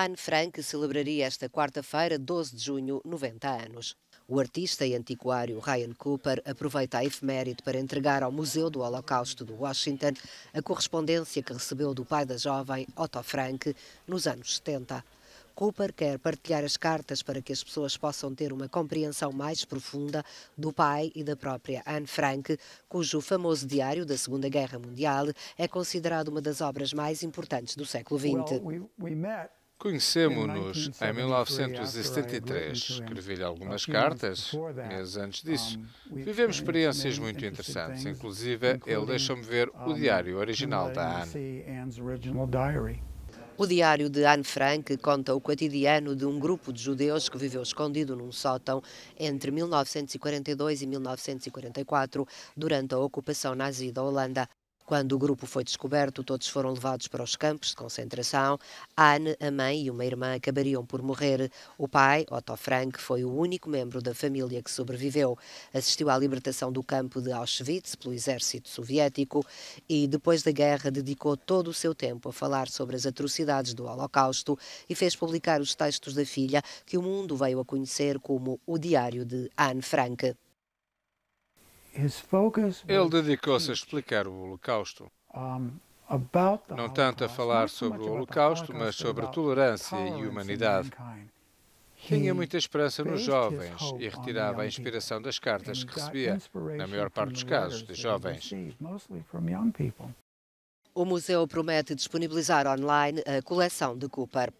Anne Frank celebraria esta quarta-feira, 12 de junho, 90 anos. O artista e antiquário Ryan Cooper aproveita a efeméride para entregar ao Museu do Holocausto de Washington a correspondência que recebeu do pai da jovem, Otto Frank, nos anos 70. Cooper quer partilhar as cartas para que as pessoas possam ter uma compreensão mais profunda do pai e da própria Anne Frank, cujo famoso Diário da Segunda Guerra Mundial é considerado uma das obras mais importantes do século XX. Well, we, we Conhecemos-nos é, em 1973. Escrevi-lhe algumas cartas, meses antes disso. Vivemos experiências muito interessantes. Inclusive, ele deixou-me ver o diário original da Anne. O diário de Anne Frank conta o cotidiano de um grupo de judeus que viveu escondido num sótão entre 1942 e 1944, durante a ocupação nazi da Holanda. Quando o grupo foi descoberto, todos foram levados para os campos de concentração. Anne, a mãe e uma irmã acabariam por morrer. O pai, Otto Frank, foi o único membro da família que sobreviveu. Assistiu à libertação do campo de Auschwitz pelo exército soviético e, depois da guerra, dedicou todo o seu tempo a falar sobre as atrocidades do Holocausto e fez publicar os textos da filha que o mundo veio a conhecer como o Diário de Anne Frank. Ele dedicou-se a explicar o Holocausto. Não tanto a falar sobre o Holocausto, mas sobre tolerância e humanidade. Tinha muita esperança nos jovens e retirava a inspiração das cartas que recebia, na maior parte dos casos, de jovens. O museu promete disponibilizar online a coleção de Cooper.